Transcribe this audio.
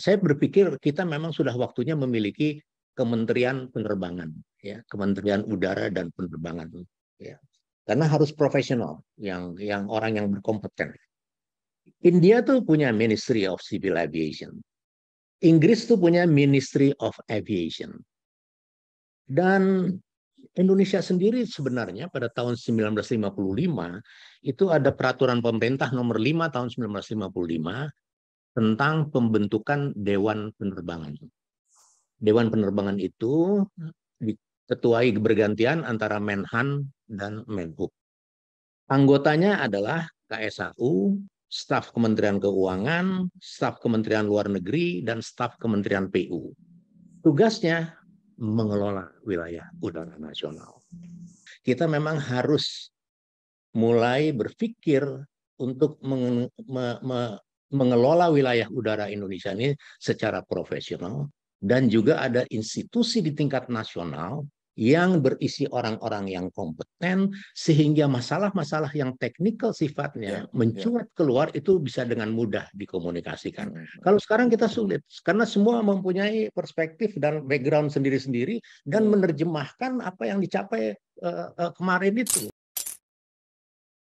saya berpikir kita memang sudah waktunya memiliki Kementerian Penerbangan, ya, Kementerian Udara dan Penerbangan, ya. Karena harus profesional, yang yang orang yang berkompeten. India tuh punya Ministry of Civil Aviation. Inggris tuh punya Ministry of Aviation. Dan Indonesia sendiri sebenarnya pada tahun 1955 itu ada peraturan pemerintah nomor 5 tahun 1955 tentang pembentukan Dewan Penerbangan. Dewan Penerbangan itu diketuai bergantian antara Menhan dan Menhub. Anggotanya adalah KSAU, staf Kementerian Keuangan, staf Kementerian Luar Negeri, dan staf Kementerian PU. Tugasnya mengelola wilayah udara nasional. Kita memang harus mulai berpikir untuk mengelola wilayah udara Indonesia ini secara profesional dan juga ada institusi di tingkat nasional yang berisi orang-orang yang kompeten sehingga masalah-masalah yang teknikal sifatnya yeah, ya. mencuat yeah. keluar itu bisa dengan mudah dikomunikasikan. Kalau sekarang kita sulit karena semua mempunyai perspektif dan background sendiri-sendiri dan ya. menerjemahkan apa yang dicapai uh, uh, kemarin itu.